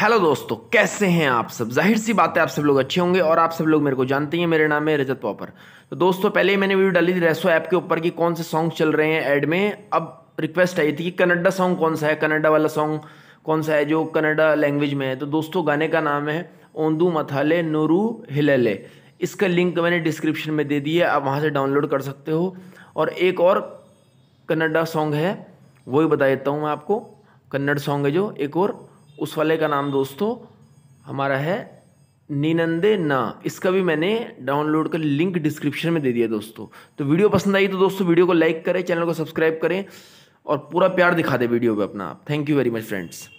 hello दोस्तों कैसे हैं आप सब जाहिर सी बात है आप सब लोग अच्छे होंगे और आप सब लोग मेरे को जानते हैं मेरे नाम है रजत पॉपर तो दोस्तों पहले ही मैंने वीडियो डाली थी रेसो ऐप के ऊपर कि कौन से सॉन्ग चल रहे हैं ऐड में अब रिक्वेस्ट आई थी कि कन्नडा सॉन्ग कौन सा है कनाडा वाला सॉन्ग कौन सा है जो कन्नडा लैंग्वेज में है तो दोस्तों गाने का नाम है ओंदू मथाले नूरू हिलेले इसका लिंक मैंने डिस्क्रिप्शन में दे दी है आप वहाँ से डाउनलोड कर सकते हो और एक और कन्नडा सॉन्ग है वही बता देता हूँ मैं आपको कन्नड़ सॉन्ग है जो एक और उस वाले का नाम दोस्तों हमारा है निनंदे ना इसका भी मैंने डाउनलोड का लिंक डिस्क्रिप्शन में दे दिया दोस्तों तो वीडियो पसंद आई तो दोस्तों वीडियो को लाइक करें चैनल को सब्सक्राइब करें और पूरा प्यार दिखा दे वीडियो पे अपना thank you very much friends